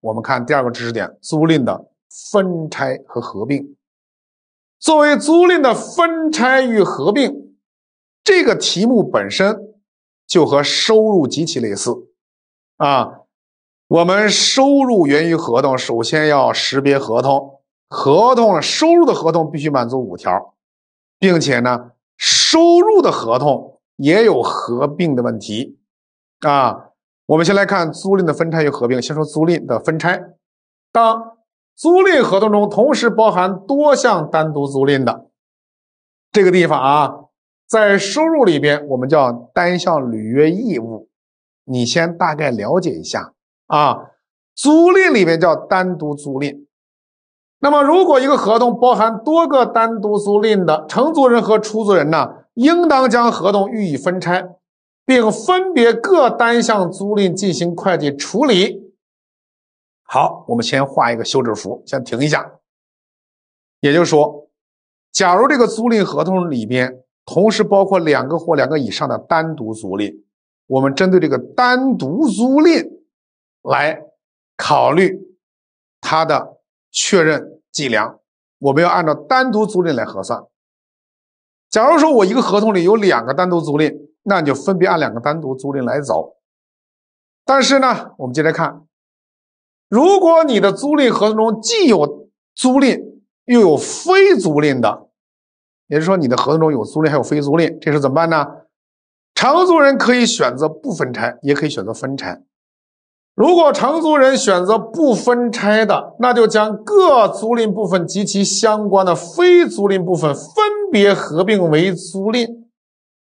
我们看第二个知识点：租赁的分拆和合并。作为租赁的分拆与合并，这个题目本身就和收入极其类似啊。我们收入源于合同，首先要识别合同，合同收入的合同必须满足五条，并且呢，收入的合同也有合并的问题啊。我们先来看租赁的分拆与合并。先说租赁的分拆，当租赁合同中同时包含多项单独租赁的这个地方啊，在收入里边我们叫单项履约义务，你先大概了解一下啊。租赁里面叫单独租赁，那么如果一个合同包含多个单独租赁的承租人和出租人呢，应当将合同予以分拆。并分别各单项租赁进行会计处理。好，我们先画一个休止符，先停一下。也就是说，假如这个租赁合同里边同时包括两个或两个以上的单独租赁，我们针对这个单独租赁来考虑它的确认计量，我们要按照单独租赁来核算。假如说我一个合同里有两个单独租赁。那你就分别按两个单独租赁来走。但是呢，我们接着看，如果你的租赁合同中既有租赁又有非租赁的，也就是说你的合同中有租赁还有非租赁，这是怎么办呢？承租人可以选择不分拆，也可以选择分拆。如果承租人选择不分拆的，那就将各租赁部分及其相关的非租赁部分分别合并为租赁。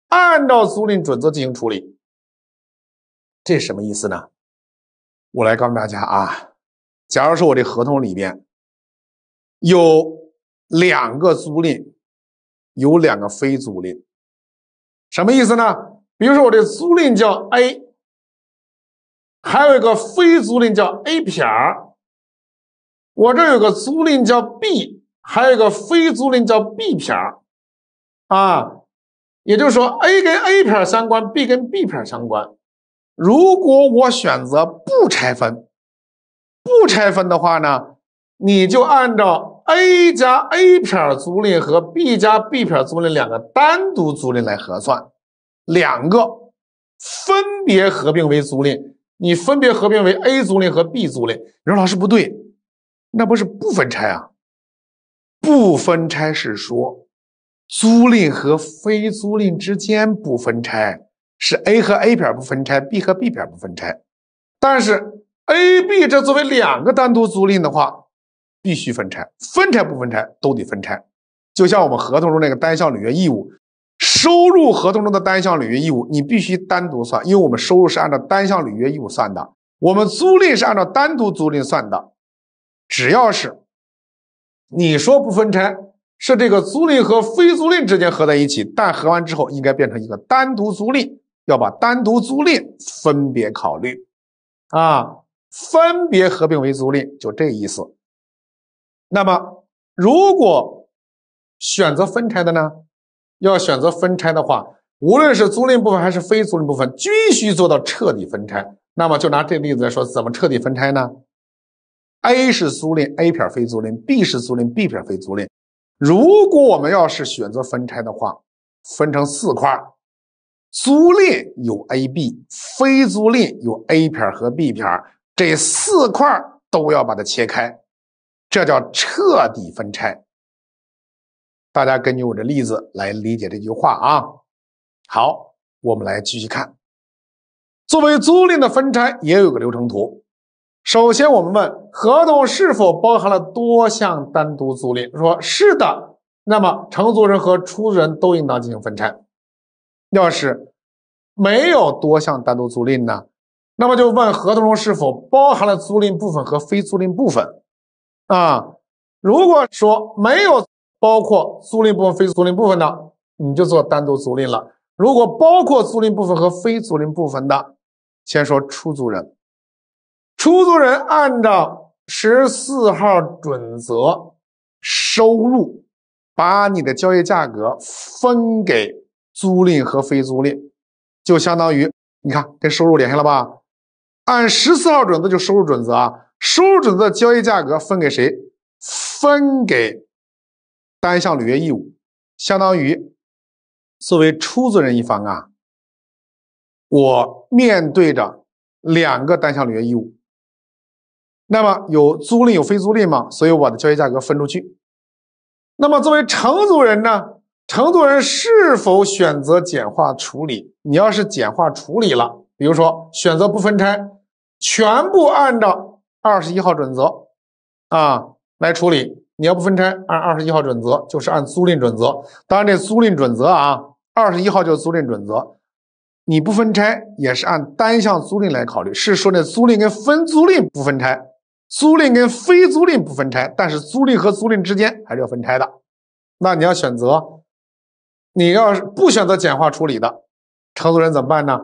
按照租赁准则进行处理，这什么意思呢？我来告诉大家啊，假如说我这合同里边有两个租赁，有两个非租赁，什么意思呢？比如说我这租赁叫 A，还有一个非租赁叫 A 撇儿，我这有个租赁叫 B，还有一个非租赁叫 B 撇儿，啊。也就是说，A 跟 A 撇相关，B 跟 B 撇相关。如果我选择不拆分，不拆分的话呢，你就按照 A 加 A 撇租赁和 B 加 B 撇租赁两个单独租赁来核算，两个分别合并为租赁，你分别合并为 A 租赁和 B 租赁。你说老师不对，那不是不分拆啊？不分拆是说。租赁和非租赁之间不分拆，是 A 和 A 撇不分拆，B 和 B 撇不分拆，但是 A、B 这作为两个单独租赁的话，必须分拆，分拆不分拆都得分拆。就像我们合同中那个单项履约义务，收入合同中的单项履约义务你必须单独算，因为我们收入是按照单项履约义务算的，我们租赁是按照单独租赁算的，只要是你说不分拆。是这个租赁和非租赁之间合在一起，但合完之后应该变成一个单独租赁，要把单独租赁分别考虑，啊，分别合并为租赁就这意思。那么如果选择分拆的呢？要选择分拆的话，无论是租赁部分还是非租赁部分，均需做到彻底分拆。那么就拿这个例子来说，怎么彻底分拆呢？A 是租赁，A 撇非租赁；B 是租赁，B 撇非租赁。如果我们要是选择分拆的话，分成四块，租赁有 A、B，非租赁有 A 撇和 B 撇，这四块都要把它切开，这叫彻底分拆。大家根据我的例子来理解这句话啊。好，我们来继续看，作为租赁的分拆也有个流程图。首先，我们问合同是否包含了多项单独租赁，说是的，那么承租人和出租人都应当进行分拆。要是没有多项单独租赁呢，那么就问合同中是否包含了租赁部分和非租赁部分。啊，如果说没有包括租赁部分、非租赁部分的，你就做单独租赁了；如果包括租赁部分和非租赁部分的，先说出租人。出租人按照十四号准则收入，把你的交易价格分给租赁和非租赁，就相当于你看跟收入联系了吧？按十四号准则就收入准则啊，收入准则的交易价格分给谁？分给单项履约义务，相当于作为出租人一方啊，我面对着两个单项履约义务。那么有租赁有非租赁嘛？所以我把的交易价格分出去。那么作为承租人呢？承租人是否选择简化处理？你要是简化处理了，比如说选择不分拆，全部按照二十一号准则啊来处理。你要不分拆，按二十一号准则就是按租赁准则。当然这租赁准则啊，二十一号就是租赁准则，你不分拆也是按单项租赁来考虑。是说那租赁跟分租赁不分拆？租赁跟非租赁不分拆，但是租赁和租赁之间还是要分拆的。那你要选择，你要是不选择简化处理的承租人怎么办呢？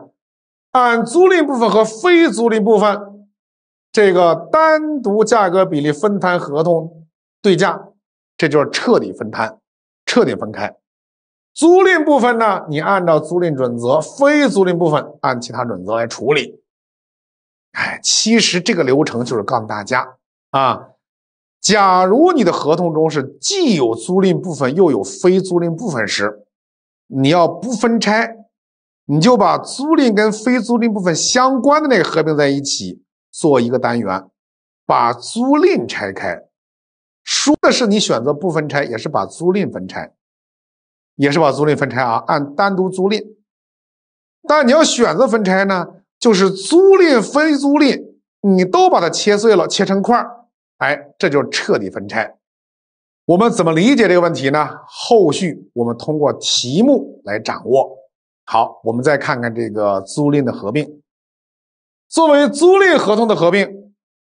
按租赁部分和非租赁部分这个单独价格比例分摊合同对价，这就是彻底分摊，彻底分开。租赁部分呢，你按照租赁准则；非租赁部分按其他准则来处理。哎，其实这个流程就是告诉大家啊，假如你的合同中是既有租赁部分又有非租赁部分时，你要不分拆，你就把租赁跟非租赁部分相关的那个合并在一起做一个单元，把租赁拆开，说的是你选择不分拆，也是把租赁分拆，也是把租赁分拆啊，按单独租赁，但你要选择分拆呢。就是租赁非租赁，你都把它切碎了，切成块儿，哎，这就彻底分拆。我们怎么理解这个问题呢？后续我们通过题目来掌握。好，我们再看看这个租赁的合并。作为租赁合同的合并，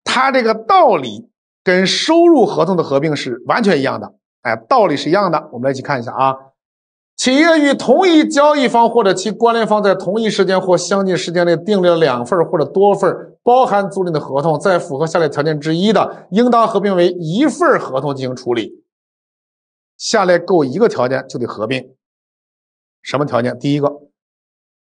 它这个道理跟收入合同的合并是完全一样的。哎，道理是一样的，我们来一起看一下啊。企业与同一交易方或者其关联方在同一时间或相近时间内订立了两份或者多份包含租赁的合同，在符合下列条件之一的，应当合并为一份合同进行处理。下列够一个条件就得合并。什么条件？第一个，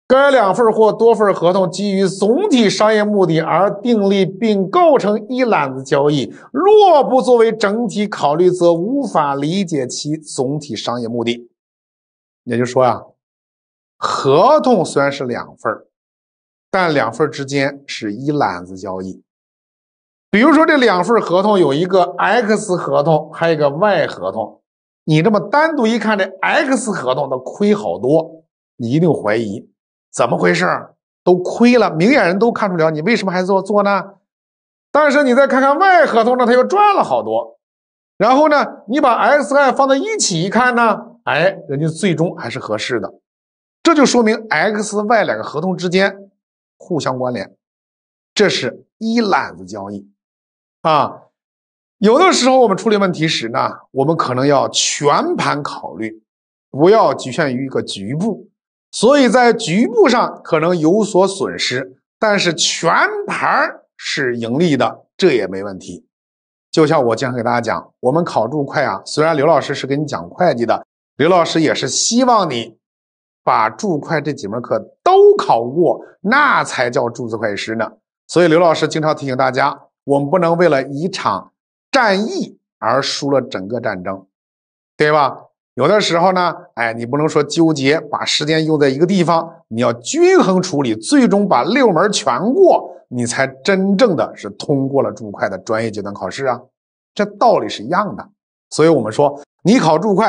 该两份或多份合同基于总体商业目的而订立，并构成一揽子交易。若不作为整体考虑，则无法理解其总体商业目的。也就是说呀，合同虽然是两份但两份之间是一揽子交易。比如说这两份合同有一个 X 合同，还有一个 Y 合同。你这么单独一看，这 X 合同的亏好多，你一定怀疑怎么回事？都亏了，明眼人都看出了，你为什么还做做呢？但是你再看看 Y 合同呢，它又赚了好多。然后呢，你把 X、Y 放在一起一看呢？哎，人家最终还是合适的，这就说明 X、Y 两个合同之间互相关联，这是一揽子交易啊。有的时候我们处理问题时呢，我们可能要全盘考虑，不要局限于一个局部。所以在局部上可能有所损失，但是全盘是盈利的，这也没问题。就像我经常给大家讲，我们考注会啊，虽然刘老师是给你讲会计的。刘老师也是希望你把注会这几门课都考过，那才叫注册会计师呢。所以刘老师经常提醒大家，我们不能为了一场战役而输了整个战争，对吧？有的时候呢，哎，你不能说纠结，把时间用在一个地方，你要均衡处理，最终把六门全过，你才真正的是通过了注会的专业阶段考试啊。这道理是一样的。所以我们说，你考注会。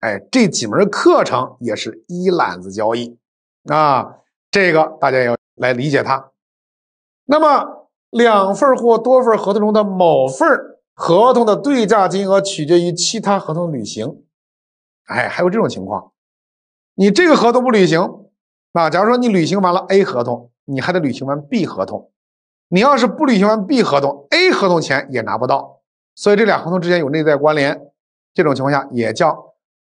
哎，这几门课程也是一揽子交易，啊，这个大家要来理解它。那么，两份或多份合同中的某份合同的对价金额取决于其他合同履行。哎，还有这种情况，你这个合同不履行，那假如说你履行完了 A 合同，你还得履行完 B 合同。你要是不履行完 B 合同，A 合同钱也拿不到。所以这俩合同之间有内在关联，这种情况下也叫。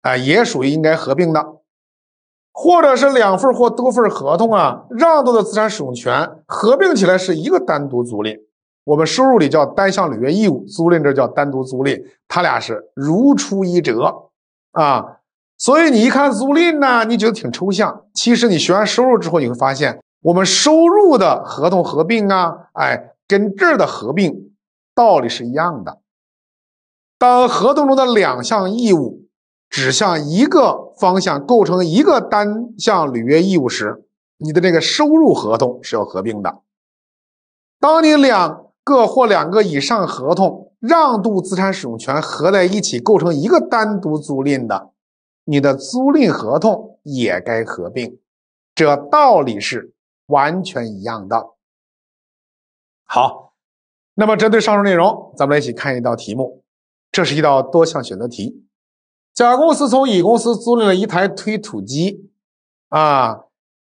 哎，也属于应该合并的，或者是两份或多份合同啊，让渡的资产使用权合并起来是一个单独租赁。我们收入里叫单项履约义务，租赁这叫单独租赁，它俩是如出一辙啊。所以你一看租赁呢，你觉得挺抽象，其实你学完收入之后，你会发现我们收入的合同合并啊，哎，跟这儿的合并道理是一样的。当合同中的两项义务。指向一个方向构成一个单项履约义务时，你的这个收入合同是要合并的。当你两个或两个以上合同让渡资产使用权合在一起构成一个单独租赁的，你的租赁合同也该合并。这道理是完全一样的。好，那么针对上述内容，咱们来一起看一道题目。这是一道多项选择题。甲公司从乙公司租赁了一台推土机，啊，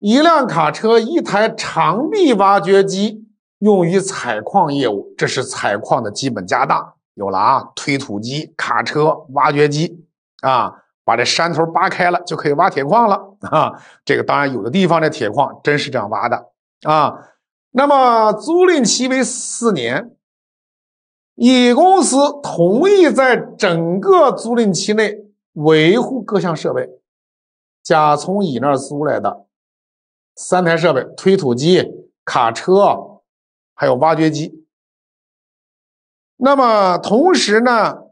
一辆卡车，一台长臂挖掘机，用于采矿业务。这是采矿的基本家当，有了啊，推土机、卡车、挖掘机，啊，把这山头扒开了，就可以挖铁矿了啊。这个当然，有的地方这铁矿真是这样挖的啊。那么租赁期为四年，乙公司同意在整个租赁期内。维护各项设备，甲从乙那儿租来的三台设备：推土机、卡车，还有挖掘机。那么同时呢，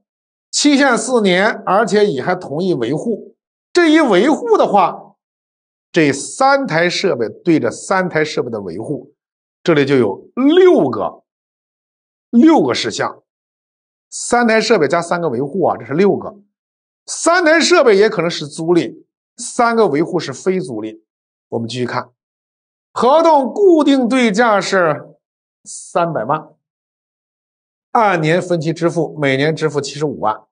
期限四年，而且乙还同意维护。这一维护的话，这三台设备对着三台设备的维护，这里就有六个六个事项：三台设备加三个维护啊，这是六个。三台设备也可能是租赁，三个维护是非租赁。我们继续看，合同固定对价是三百万，按年分期支付，每年支付七十五万。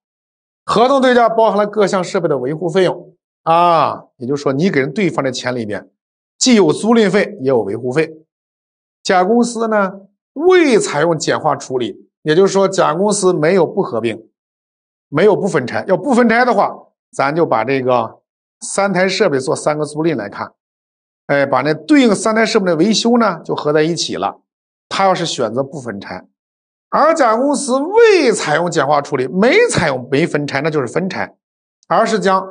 合同对价包含了各项设备的维护费用啊，也就是说你给人对方的钱里边，既有租赁费，也有维护费。甲公司呢未采用简化处理，也就是说甲公司没有不合并。没有不分拆，要不分拆的话，咱就把这个三台设备做三个租赁来看，哎，把那对应三台设备的维修呢就合在一起了。他要是选择不分拆，而甲公司未采用简化处理，没采用没分拆，那就是分拆，而是将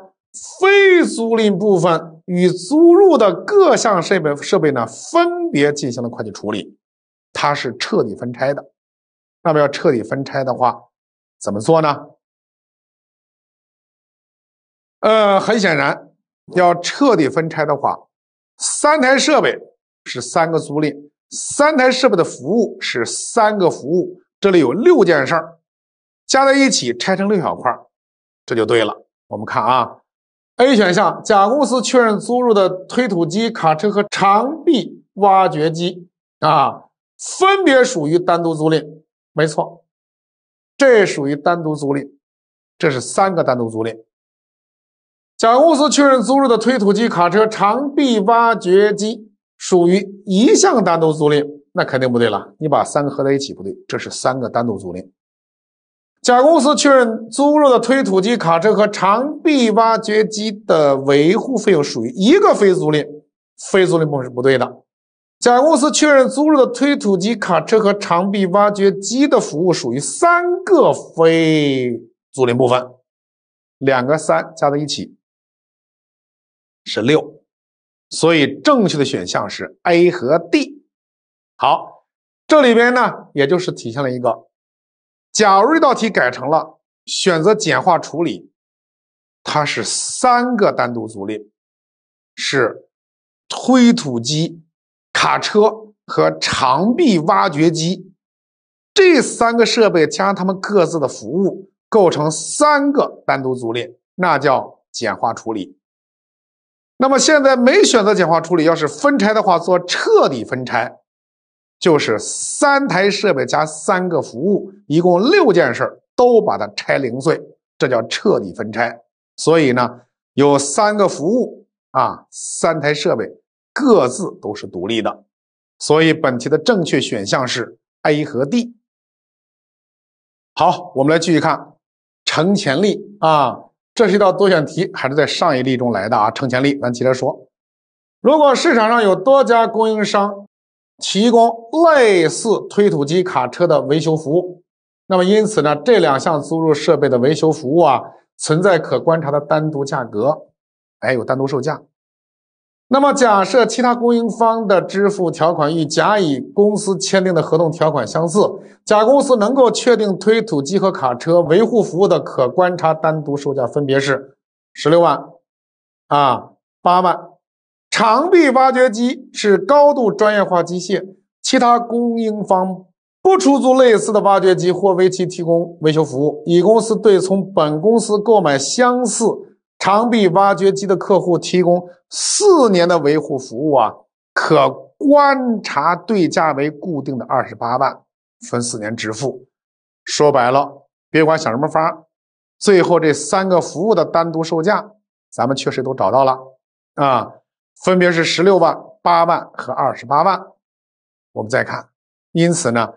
非租赁部分与租入的各项设备设备呢分别进行了会计处理，它是彻底分拆的。那么要彻底分拆的话，怎么做呢？呃，很显然，要彻底分拆的话，三台设备是三个租赁，三台设备的服务是三个服务，这里有六件事儿，加在一起拆成六小块，这就对了。我们看啊，A 选项，甲公司确认租入的推土机、卡车和长臂挖掘机啊，分别属于单独租赁，没错，这属于单独租赁，这是三个单独租赁。甲公司确认租入的推土机、卡车、长臂挖掘机属于一项单独租赁，那肯定不对了。你把三个合在一起不对，这是三个单独租赁。甲公司确认租入的推土机、卡车和长臂挖掘机的维护费用属于一个非租赁、非租赁部分是不对的。甲公司确认租入的推土机、卡车和长臂挖掘机的服务属于三个非租赁部分，两个三加在一起。是六，所以正确的选项是 A 和 D。好，这里边呢，也就是体现了一个，假如这道题改成了选择简化处理，它是三个单独组列，是推土机、卡车和长臂挖掘机这三个设备加上他们各自的服务，构成三个单独组列，那叫简化处理。那么现在没选择简化处理，要是分拆的话，做彻底分拆，就是三台设备加三个服务，一共六件事都把它拆零碎，这叫彻底分拆。所以呢，有三个服务啊，三台设备各自都是独立的。所以本题的正确选项是 A 和 D。好，我们来继续看承潜力啊。这是一道多选题，还是在上一例中来的啊？程前力，咱接着说，如果市场上有多家供应商提供类似推土机、卡车的维修服务，那么因此呢，这两项租入设备的维修服务啊，存在可观察的单独价格，哎，有单独售价。那么，假设其他供应方的支付条款与甲乙公司签订的合同条款相似，甲公司能够确定推土机和卡车维护服务的可观察单独售价分别是十六万，啊八万。长臂挖掘机是高度专业化机械，其他供应方不出租类似的挖掘机或为其提供维修服务。乙公司对从本公司购买相似。长臂挖掘机的客户提供四年的维护服务啊，可观察对价为固定的二十八万，分四年支付。说白了，别管想什么法最后这三个服务的单独售价，咱们确实都找到了啊，分别是十六万、八万和二十八万。我们再看，因此呢，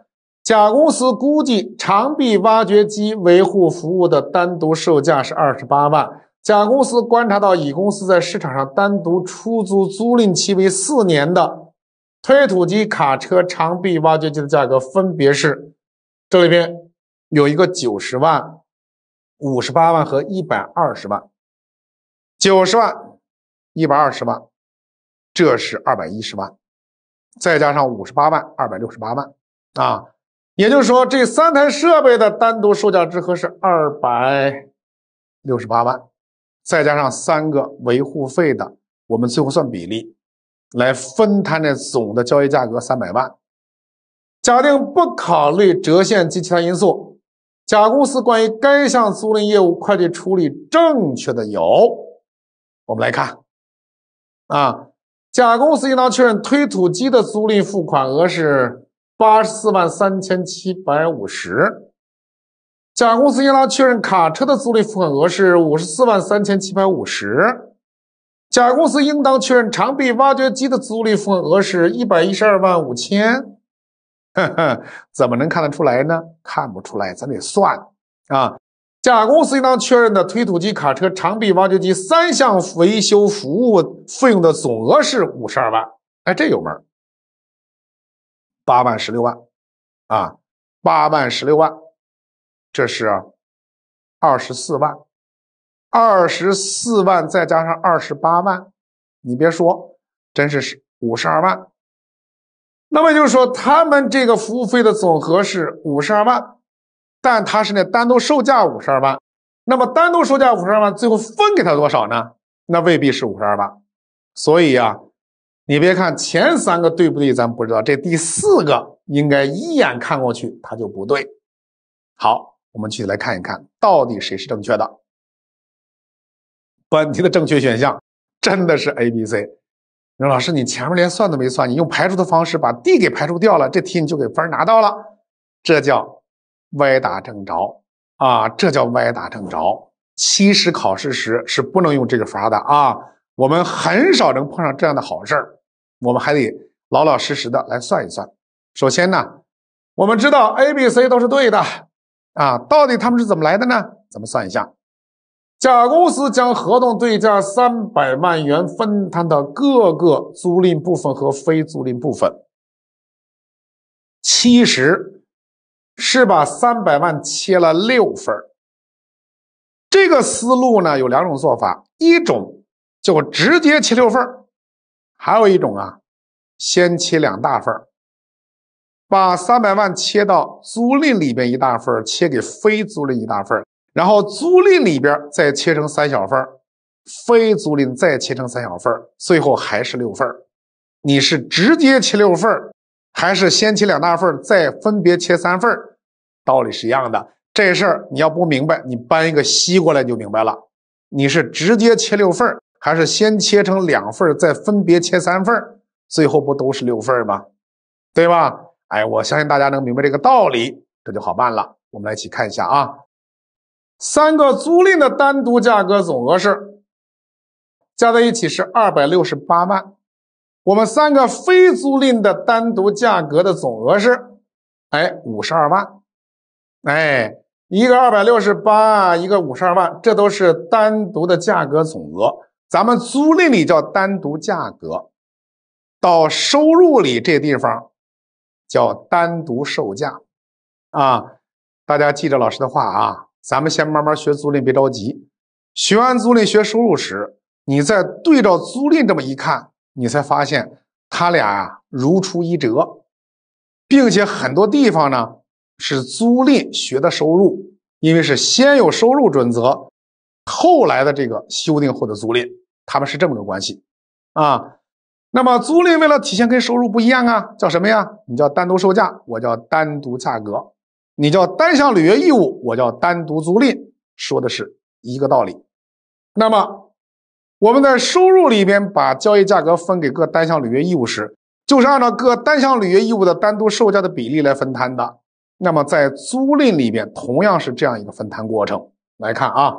甲公司估计长臂挖掘机维护服务的单独售价是二十八万。甲公司观察到乙公司在市场上单独出租租赁期为四年的推土机、卡车、长臂挖掘机的价格分别是：这里边有一个九十万、五十八万和一百二十万。九十万、一百二十万，这是二百一十万，再加上五十八万，二百六十八万。啊，也就是说，这三台设备的单独售价之和是二百六十八万。再加上三个维护费的，我们最后算比例来分摊这总的交易价格三百万。假定不考虑折现及其他因素，甲公司关于该项租赁业务会计处理正确的有，我们来看，啊，甲公司应当确认推土机的租赁付款额是八十四万三千七百五十。甲公司应当确认卡车的租赁付款额是五十四万三千七百五十。甲公司应当确认长臂挖掘机的租赁付款额是一百一十二万五千。呵呵，怎么能看得出来呢？看不出来，咱得算啊。甲公司应当确认的推土机、卡车、长臂挖掘机三项维修服务费用的总额是五十二万。哎，这有门儿，八万十六万啊，八万十六万。这是二十四万，二十四万再加上二十八万，你别说，真是是五十二万。那么就是说，他们这个服务费的总和是五十二万，但他是那单独售价五十二万。那么单独售价五十二万，最后分给他多少呢？那未必是五十二万。所以啊，你别看前三个对不对，咱不知道。这第四个应该一眼看过去，它就不对。好。我们具体来看一看，到底谁是正确的？本题的正确选项真的是 A、B、C。你说老师，你前面连算都没算，你用排除的方式把 D 给排除掉了，这题你就给分拿到了，这叫歪打正着啊！这叫歪打正着。其实考试时是不能用这个法的啊，我们很少能碰上这样的好事儿，我们还得老老实实的来算一算。首先呢，我们知道 A、B、C 都是对的。啊，到底他们是怎么来的呢？咱们算一下，甲公司将合同对价三百万元分摊到各个租赁部分和非租赁部分，其实是把三百万切了六份这个思路呢有两种做法，一种就直接切六份还有一种啊，先切两大份把三百万切到租赁里边一大份切给非租赁一大份然后租赁里边再切成三小份非租赁再切成三小份最后还是六份你是直接切六份还是先切两大份再分别切三份道理是一样的。这事儿你要不明白，你搬一个西瓜来就明白了。你是直接切六份还是先切成两份再分别切三份最后不都是六份吗？对吧？哎，我相信大家能明白这个道理，这就好办了。我们来一起看一下啊，三个租赁的单独价格总额是加在一起是二百六十八万，我们三个非租赁的单独价格的总额是哎五十二万，哎一个二百六十八，一个五十二万，这都是单独的价格总额。咱们租赁里叫单独价格，到收入里这地方。叫单独售价，啊，大家记着老师的话啊，咱们先慢慢学租赁，别着急。学完租赁学收入时，你再对照租赁这么一看，你才发现他俩啊如出一辙，并且很多地方呢是租赁学的收入，因为是先有收入准则，后来的这个修订后的租赁，他们是这么个关系，啊。那么租赁为了体现跟收入不一样啊，叫什么呀？你叫单独售价，我叫单独价格；你叫单项履约义务，我叫单独租赁，说的是一个道理。那么我们在收入里边把交易价格分给各单项履约义务时，就是按照各单项履约义务的单独售价的比例来分摊的。那么在租赁里边同样是这样一个分摊过程。来看啊，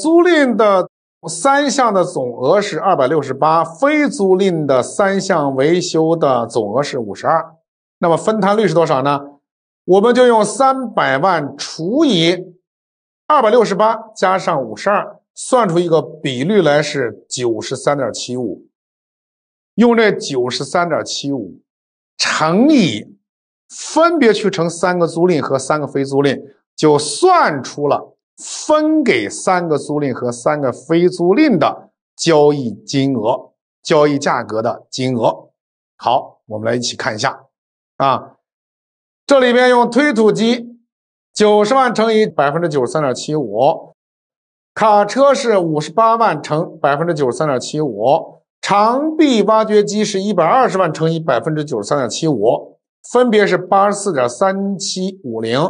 租赁的。三项的总额是二百六十八，非租赁的三项维修的总额是五十二，那么分摊率是多少呢？我们就用三百万除以二百六十八加上五十二，算出一个比率来是九十三点七五，用这九十三点七五乘以分别去乘三个租赁和三个非租赁，就算出了。分给三个租赁和三个非租赁的交易金额、交易价格的金额。好，我们来一起看一下啊。这里边用推土机九十万乘以百分之九十三点七五，卡车是五十八万乘百分之九十三点七五，长臂挖掘机是一百二十万乘以百分之九十三点七五，分别是八十四点三七五零。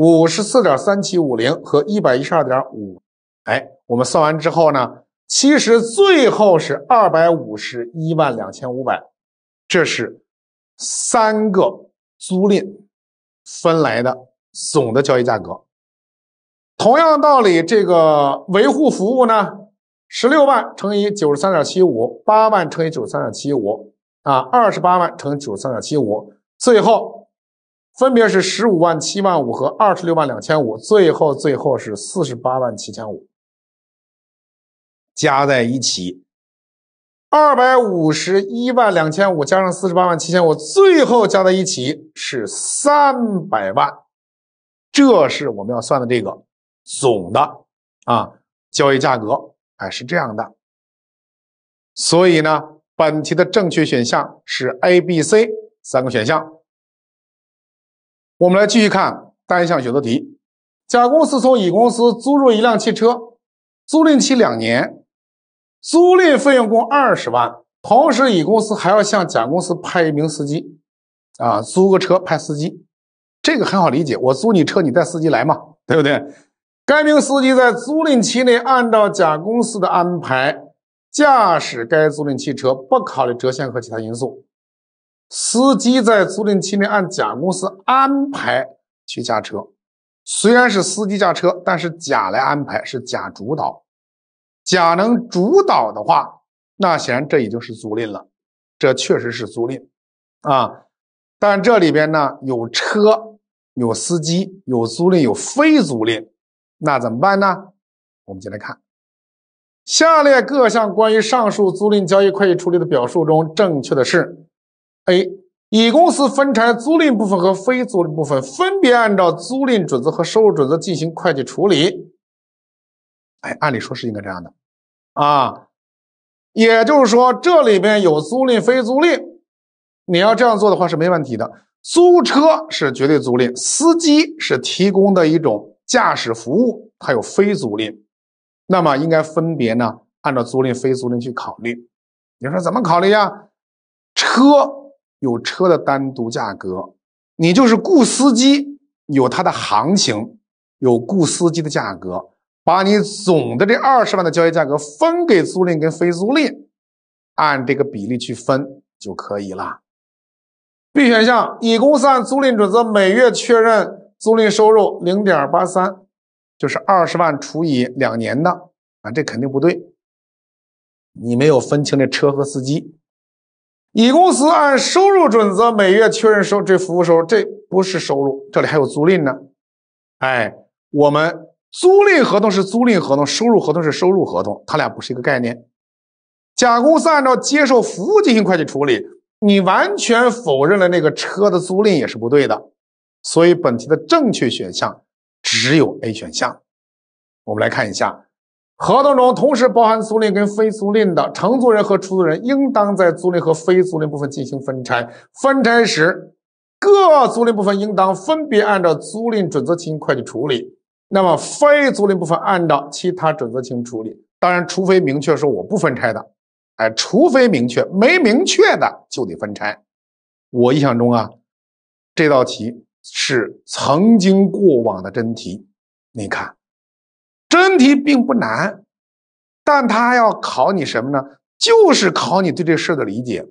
五十四点三七五零和一百一十二点五，哎，我们算完之后呢，其实最后是二百五十一万两千五百，这是三个租赁分来的总的交易价格。同样道理，这个维护服务呢，十六万乘以九十三点七五，八万乘以九十三点七五啊，二十八万乘九十三点七五，最后。分别是十五万七万五和二十六万两千五，最后最后是四十八万七千五，加在一起，二百五十一万两千五加上四十八万七千五，最后加在一起是三百万，这是我们要算的这个总的啊交易价格，哎是这样的，所以呢，本题的正确选项是 A、B、C 三个选项。我们来继续看单项选择题。甲公司从乙公司租入一辆汽车，租赁期两年，租赁费用共二十万。同时，乙公司还要向甲公司派一名司机，啊，租个车派司机，这个很好理解，我租你车，你带司机来嘛，对不对？该名司机在租赁期内按照甲公司的安排驾驶该租赁汽车，不考虑折现和其他因素。司机在租赁期内按甲公司安排去驾车，虽然是司机驾车，但是甲来安排，是甲主导。甲能主导的话，那显然这已经是租赁了，这确实是租赁啊。但这里边呢有车、有司机、有租赁、有非租赁，那怎么办呢？我们先来看，下列各项关于上述租赁交易会计处理的表述中，正确的是。A 乙公司分拆租赁部分和非租赁部分分别按照租赁准则和收入准则进行会计处理。哎，按理说是应该这样的啊。也就是说，这里边有租赁、非租赁，你要这样做的话是没问题的。租车是绝对租赁，司机是提供的一种驾驶服务，它有非租赁，那么应该分别呢按照租赁、非租赁去考虑。你说怎么考虑呀？车。有车的单独价格，你就是雇司机，有它的行情，有雇司机的价格，把你总的这二十万的交易价格分给租赁跟非租赁，按这个比例去分就可以了。B 选项，乙公司按租赁准则每月确认租赁收入零点八三，就是二十万除以两年的啊，这肯定不对，你没有分清这车和司机。乙公司按收入准则每月确认收这服务收入，这不是收入，这里还有租赁呢。哎，我们租赁合同是租赁合同，收入合同是收入合同，它俩不是一个概念。甲公司按照接受服务进行会计处理，你完全否认了那个车的租赁也是不对的。所以本题的正确选项只有 A 选项。我们来看一下。合同中同时包含租赁跟非租赁的，承租人和出租人应当在租赁和非租赁部分进行分拆。分拆时，各租赁部分应当分别按照租赁准则进行会计处理；那么非租赁部分按照其他准则进行处理。当然，除非明确说我不分拆的，哎，除非明确没明确的就得分拆。我印象中啊，这道题是曾经过往的真题，你看。真题并不难，但它要考你什么呢？就是考你对这事的理解。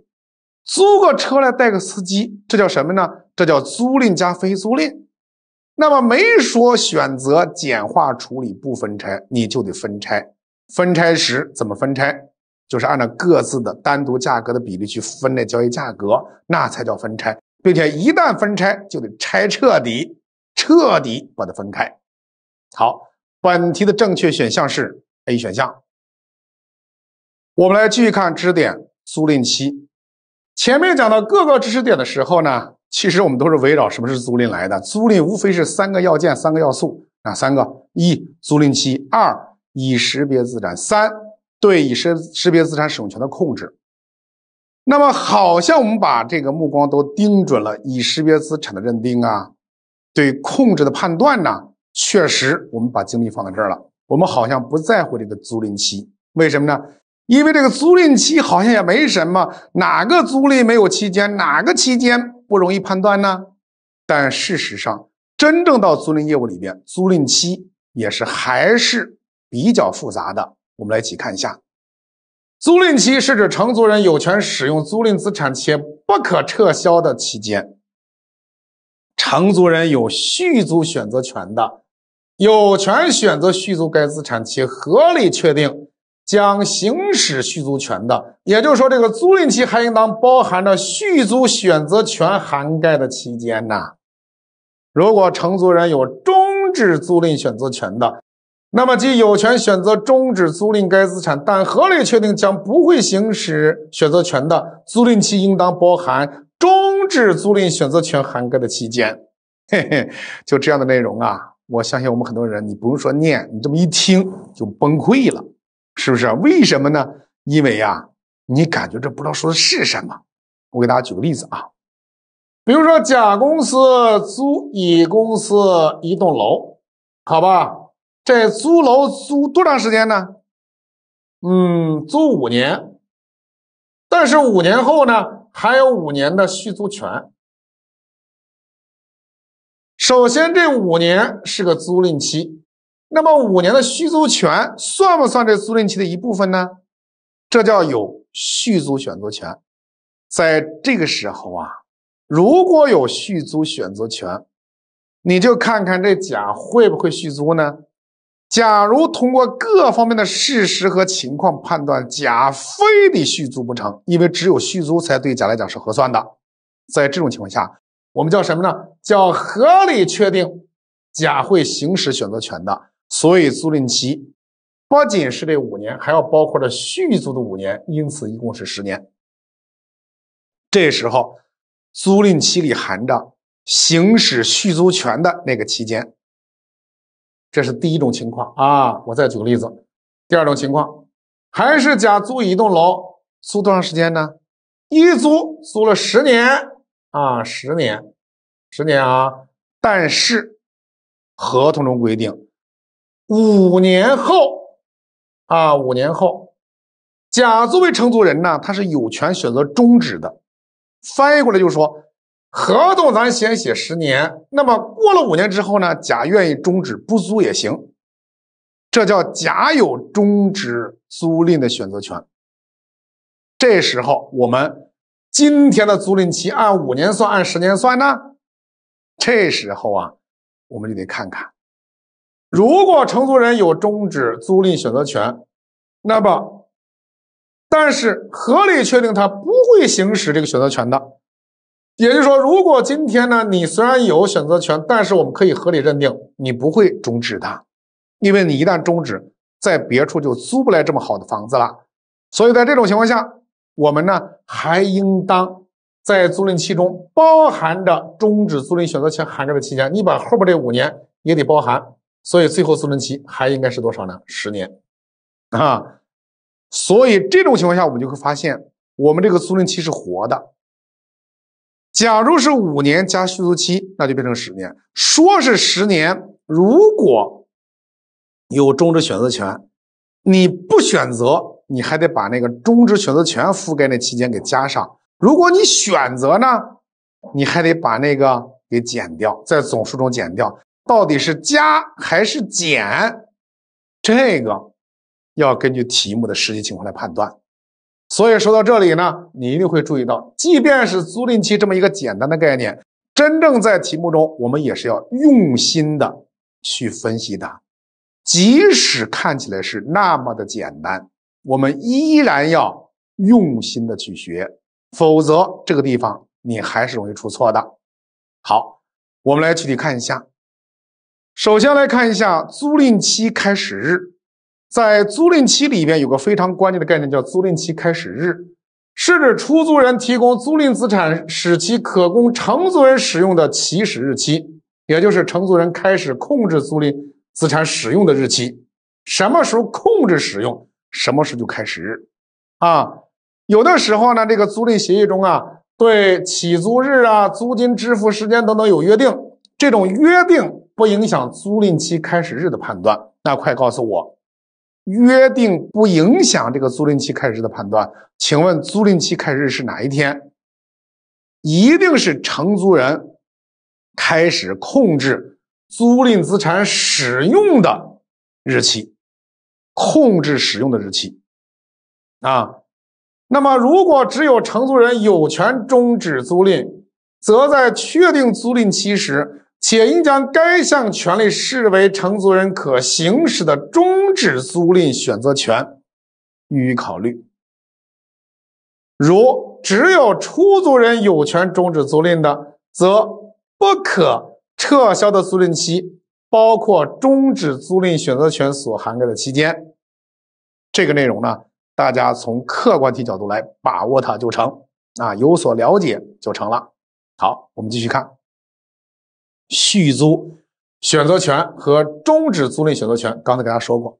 租个车来带个司机，这叫什么呢？这叫租赁加非租赁。那么没说选择简化处理不分拆，你就得分拆。分拆时怎么分拆？就是按照各自的单独价格的比例去分类交易价格，那才叫分拆。并且一旦分拆，就得拆彻底，彻底把它分开。好。本题的正确选项是 A 选项。我们来继续看知识点租赁期。前面讲到各个知识点的时候呢，其实我们都是围绕什么是租赁来的。租赁无非是三个要件、三个要素，哪三个？一、租赁期；二、已识别资产；三、对已识识别资产使用权的控制。那么好像我们把这个目光都盯准了已识别资产的认定啊，对控制的判断呢？确实，我们把精力放在这儿了。我们好像不在乎这个租赁期，为什么呢？因为这个租赁期好像也没什么，哪个租赁没有期间，哪个期间不容易判断呢？但事实上，真正到租赁业务里边，租赁期也是还是比较复杂的。我们来一起看一下，租赁期是指承租人有权使用租赁资产且不可撤销的期间。承租人有续租选择权的，有权选择续租该资产，且合理确定将行使续租权的，也就是说，这个租赁期还应当包含着续租选择权涵盖的期间呐。如果承租人有终止租赁选择权的，那么即有权选择终止租赁该资产，但合理确定将不会行使选择权的租赁期应当包含。质租赁选择权涵盖的期间，嘿嘿，就这样的内容啊！我相信我们很多人，你不用说念，你这么一听就崩溃了，是不是？为什么呢？因为呀，你感觉这不知道说的是什么。我给大家举个例子啊，比如说甲公司租乙公司一栋楼，好吧？这租楼租多长时间呢？嗯，租五年。但是五年后呢？还有五年的续租权。首先，这五年是个租赁期，那么五年的续租权算不算这租赁期的一部分呢？这叫有续租选择权。在这个时候啊，如果有续租选择权，你就看看这甲会不会续租呢？假如通过各方面的事实和情况判断，甲非得续租不成，因为只有续租才对甲来讲是合算的。在这种情况下，我们叫什么呢？叫合理确定甲会行使选择权的。所以租赁期不仅是这五年，还要包括了续租的五年，因此一共是十年。这时候，租赁期里含着行使续租权的那个期间。这是第一种情况啊！我再举个例子，第二种情况，还是甲租一栋楼，租多长时间呢？一租租了十年啊，十年，十年啊！但是合同中规定，五年后啊，五年后，甲作为承租人呢，他是有权选择终止的。翻译过来就是说。合同咱先写十年，那么过了五年之后呢？甲愿意终止不租也行，这叫甲有终止租赁的选择权。这时候我们今天的租赁期按五年算，按十年算呢？这时候啊，我们就得看看，如果承租人有终止租赁选择权，那么但是合理确定他不会行使这个选择权的。也就是说，如果今天呢，你虽然有选择权，但是我们可以合理认定你不会终止它，因为你一旦终止，在别处就租不来这么好的房子了。所以在这种情况下，我们呢还应当在租赁期中包含着终止租赁选择权涵盖的期间，你把后边这五年也得包含，所以最后租赁期还应该是多少呢？十年，啊，所以这种情况下，我们就会发现，我们这个租赁期是活的。假如是五年加续租期，那就变成十年。说是十年，如果有终止选择权，你不选择，你还得把那个终止选择权覆盖那期间给加上；如果你选择呢，你还得把那个给减掉，在总数中减掉。到底是加还是减，这个要根据题目的实际情况来判断。所以说到这里呢，你一定会注意到，即便是租赁期这么一个简单的概念，真正在题目中，我们也是要用心的去分析它。即使看起来是那么的简单，我们依然要用心的去学，否则这个地方你还是容易出错的。好，我们来具体看一下。首先来看一下租赁期开始日。在租赁期里边有个非常关键的概念，叫租赁期开始日，是指出租人提供租赁资产使其可供承租人使用的起始日期，也就是承租人开始控制租赁资产使用的日期。什么时候控制使用，什么时候就开始日啊？有的时候呢，这个租赁协议中啊，对起租日啊、租金支付时间等等有约定，这种约定不影响租赁期开始日的判断。那快告诉我。约定不影响这个租赁期开始日的判断。请问租赁期开始日是哪一天？一定是承租人开始控制租赁资产使用的日期，控制使用的日期。啊，那么如果只有承租人有权终止租赁，则在确定租赁期时。且应将该项权利视为承租人可行使的终止租赁选择权，予以考虑。如只有出租人有权终止租赁的，则不可撤销的租赁期包括终止租赁选择权所涵盖的期间。这个内容呢，大家从客观题角度来把握它就成啊，有所了解就成了。好，我们继续看。续租选择权和终止租赁选择权，刚才给大家说过，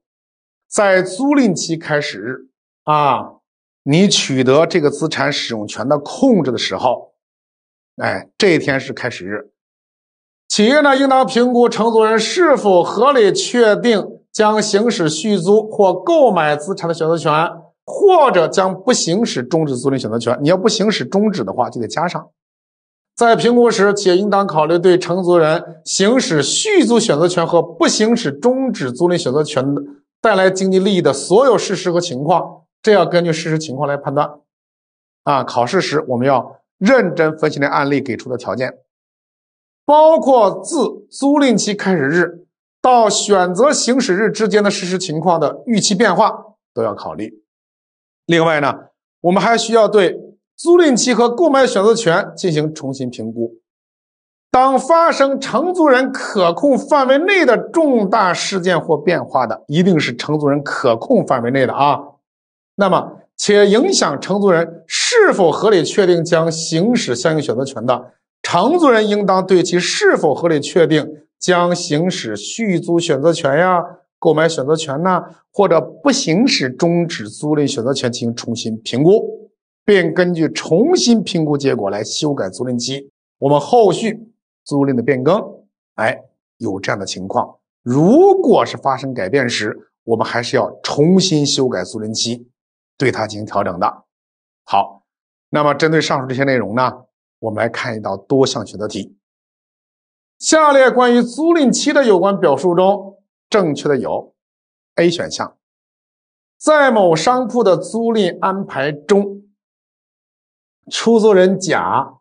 在租赁期开始日啊，你取得这个资产使用权的控制的时候，哎，这一天是开始日，企业呢应当评估承租人是否合理确定将行使续租或购买资产的选择权，或者将不行使终止租赁选择权。你要不行使终止的话，就得加上。在评估时，企业应当考虑对承租人行使续租选择权和不行使终止租赁选择权带来经济利益的所有事实和情况。这要根据事实情况来判断。啊，考试时我们要认真分析的案例给出的条件，包括自租赁期开始日到选择行使日之间的事实情况的预期变化都要考虑。另外呢，我们还需要对。租赁期和购买选择权进行重新评估。当发生承租人可控范围内的重大事件或变化的，一定是承租人可控范围内的啊。那么，且影响承租人是否合理确定将行使相应选择权的，承租人应当对其是否合理确定将行使续租选择权呀、购买选择权呐，或者不行使终止租赁选择权进行重新评估。便根据重新评估结果来修改租赁期，我们后续租赁的变更，哎，有这样的情况。如果是发生改变时，我们还是要重新修改租赁期，对它进行调整的。好，那么针对上述这些内容呢，我们来看一道多项选择题。下列关于租赁期的有关表述中，正确的有 A 选项，在某商铺的租赁安排中。出租人甲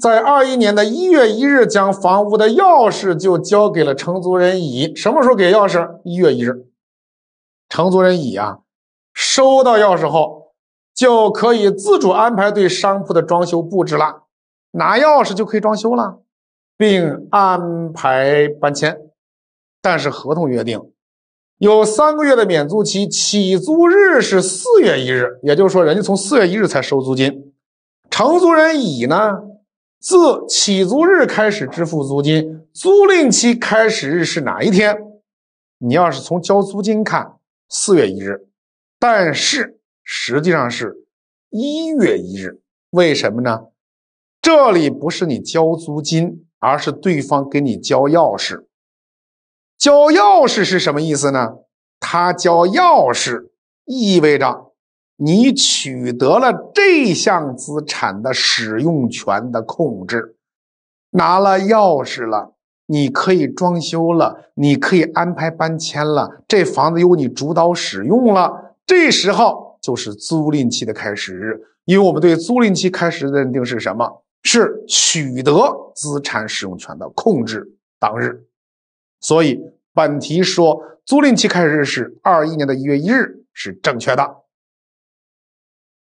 在二一年的一月一日将房屋的钥匙就交给了承租人乙。什么时候给钥匙？一月一日。承租人乙啊，收到钥匙后就可以自主安排对商铺的装修布置了。拿钥匙就可以装修了，并安排搬迁。但是合同约定有三个月的免租期，起租日是四月一日，也就是说，人家从四月一日才收租金。承租人乙呢，自起租日开始支付租金。租赁期开始日是哪一天？你要是从交租金看，四月一日，但是实际上是，一月一日。为什么呢？这里不是你交租金，而是对方给你交钥匙。交钥匙是什么意思呢？他交钥匙意味着。你取得了这项资产的使用权的控制，拿了钥匙了，你可以装修了，你可以安排搬迁了，这房子由你主导使用了。这时候就是租赁期的开始日，因为我们对租赁期开始的认定是什么？是取得资产使用权的控制当日。所以本题说租赁期开始日是二一年的一月一日是正确的。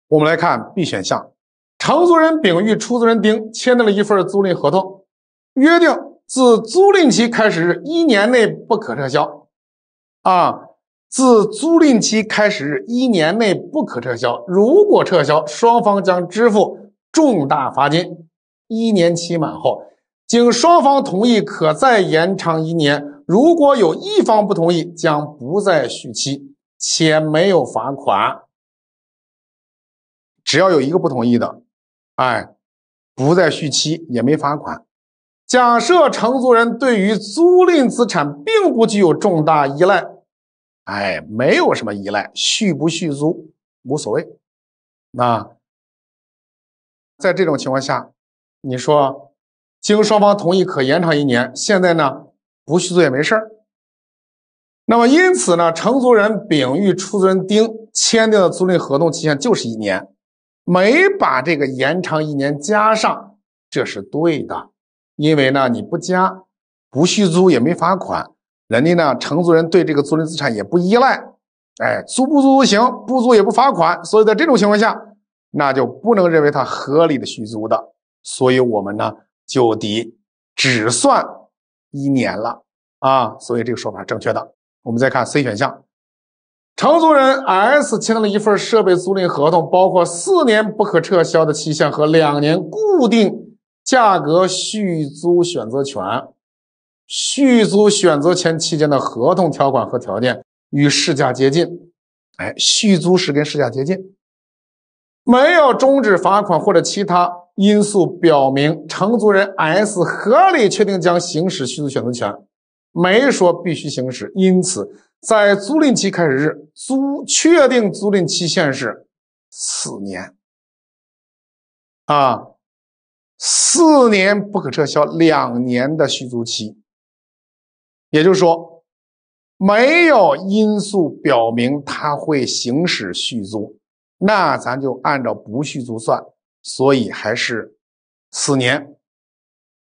我们来看 B 选项，承租人丙与出租人丁签订了一份租赁合同，约定自租赁期开始日一年内不可撤销。啊，自租赁期开始日一年内不可撤销，如果撤销，双方将支付重大罚金。一年期满后，经双方同意可再延长一年，如果有一方不同意，将不再续期，且没有罚款。只要有一个不同意的，哎，不再续期也没罚款。假设承租人对于租赁资产并不具有重大依赖，哎，没有什么依赖，续不续租无所谓。那在这种情况下，你说经双方同意可延长一年，现在呢不续租也没事儿。那么因此呢，承租人丙与出租人丁签订的租赁合同期限就是一年。没把这个延长一年加上，这是对的，因为呢，你不加，不续租也没罚款，人家呢承租人对这个租赁资产也不依赖，哎，租不租都行，不租也不罚款，所以在这种情况下，那就不能认为他合理的续租的，所以我们呢就得只算一年了啊，所以这个说法正确的。我们再看 C 选项。承租人 S 签了一份设备租赁合同，包括四年不可撤销的期限和两年固定价格续租选择权。续租选择权期间的合同条款和条件与市价接近。哎，续租时跟市价接近，没有终止罚款或者其他因素表明承租人 S 合理确定将行使续租选择权，没说必须行使，因此。在租赁期开始日，租确定租赁期限是四年，啊，四年不可撤销，两年的续租期。也就是说，没有因素表明他会行使续租，那咱就按照不续租算，所以还是四年。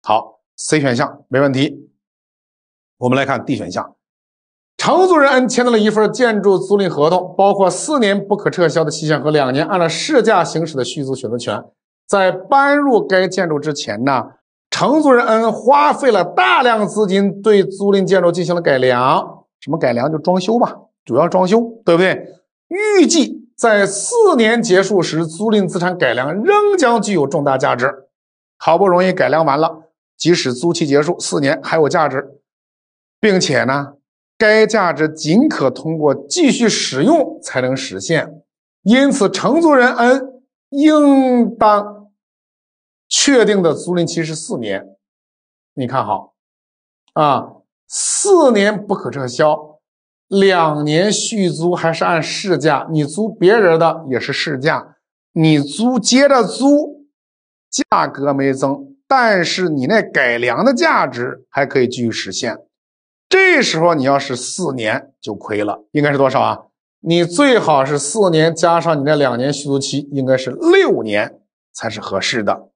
好，C 选项没问题。我们来看 D 选项。承租人 N 签订了一份建筑租赁合同，包括四年不可撤销的期限和两年按照市价行使的续租选择权。在搬入该建筑之前呢，承租人 N 花费了大量资金对租赁建筑进行了改良，什么改良就装修吧，主要装修，对不对？预计在四年结束时，租赁资产改良仍将具有重大价值。好不容易改良完了，即使租期结束，四年还有价值，并且呢。该价值仅可通过继续使用才能实现，因此承租人 N 应当确定的租赁期是四年。你看好啊？四年不可撤销，两年续租还是按市价。你租别人的也是市价，你租接着租，价格没增，但是你那改良的价值还可以继续实现。这时候你要是四年就亏了，应该是多少啊？你最好是四年加上你那两年续租期，应该是六年才是合适的。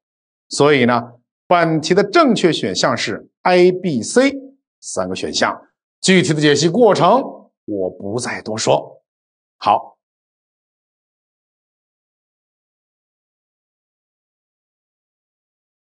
所以呢，本题的正确选项是 A、B、C 三个选项。具体的解析过程我不再多说。好。